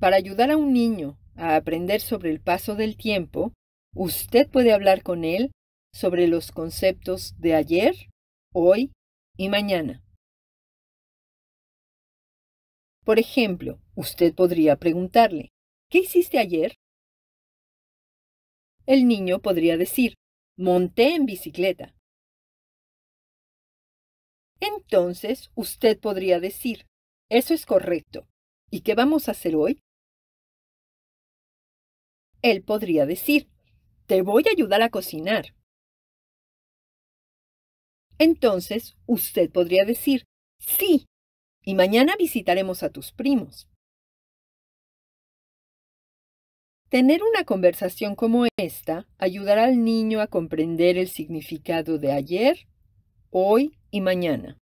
Para ayudar a un niño a aprender sobre el paso del tiempo, usted puede hablar con él sobre los conceptos de ayer, hoy y mañana. Por ejemplo, usted podría preguntarle, ¿qué hiciste ayer? El niño podría decir, monté en bicicleta. Entonces, usted podría decir, eso es correcto. ¿Y qué vamos a hacer hoy? él podría decir, te voy a ayudar a cocinar. Entonces, usted podría decir, sí, y mañana visitaremos a tus primos. Tener una conversación como esta ayudará al niño a comprender el significado de ayer, hoy y mañana.